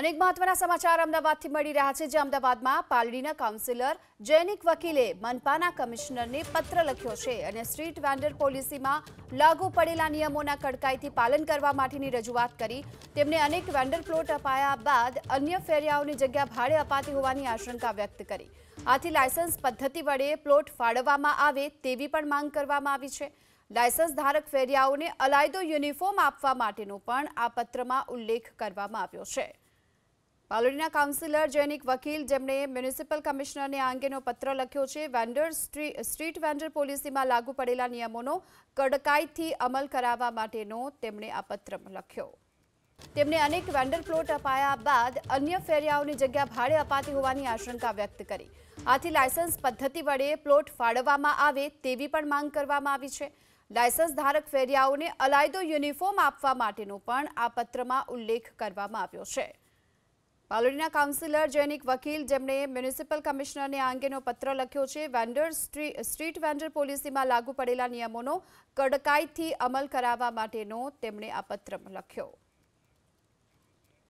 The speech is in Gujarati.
અનેક મહત્વના સમાચાર અમદાવાદથી મળી રહ્યા છે જે અમદાવાદમાં પાલડીના કાઉન્સિલર જૈનિક વકીલે મનપાના કમિશનરને પત્ર લખ્યો છે અને સ્ટ્રીટ વેન્ડર પોલિસીમાં લાગુ પડેલા નિયમોના કડકાઈથી પાલન કરવા માટેની રજૂઆત કરી તેમને અનેક વેન્ડર પ્લોટ અપાયા બાદ અન્ય ફેરિયાઓની જગ્યા ભાડે અપાતી હોવાની આશંકા વ્યક્ત કરી આથી લાયસન્સ પદ્ધતિ વડે પ્લોટ ફાળવવામાં આવે તેવી પણ માંગ કરવામાં આવી છે લાયસન્સ ધારક ફેરિયાઓને અલાયદો યુનિફોર્મ આપવા માટેનો પણ આ પત્રમાં ઉલ્લેખ કરવામાં આવ્યો છે પાલોડીના કાઉન્સિલર જૈનિક વકીલ જેમણે મ્યુનિસિપલ કમિશનરને આ અંગેનો પત્ર લખ્યો છે વેન્ડર સ્ટ્રીટ વેન્ડર પોલિસીમાં લાગુ પડેલા નિયમોનો કડકાઈથી અમલ કરાવવા માટેનો તેમણે આ પત્ર લખ્યો તેમણે અનેક વેન્ડર પ્લોટ અપાયા બાદ અન્ય ફેરિયાઓની જગ્યા ભાડે અપાતી હોવાની આશંકા વ્યક્ત કરી આથી લાયસન્સ પદ્ધતિ વડે પ્લોટ ફાળવવામાં આવે તેવી પણ માંગ કરવામાં આવી છે લાયસન્સ ધારક ફેરિયાઓને અલાયદો યુનિફોર્મ આપવા માટેનો પણ આ પત્રમાં ઉલ્લેખ કરવામાં આવ્યો છે પાલોડીના કાઉન્સિલર જૈનિક વકીલ જેમણે મ્યુનિસિપલ કમિશનરને આ અંગેનો પત્ર લખ્યો છે વેન્ડર સ્ટ્રીટ વેન્ડર પોલિસીમાં લાગુ પડેલા નિયમોનો કડકાઈથી અમલ કરાવવા માટેનો તેમણે આ પત્ર લખ્યો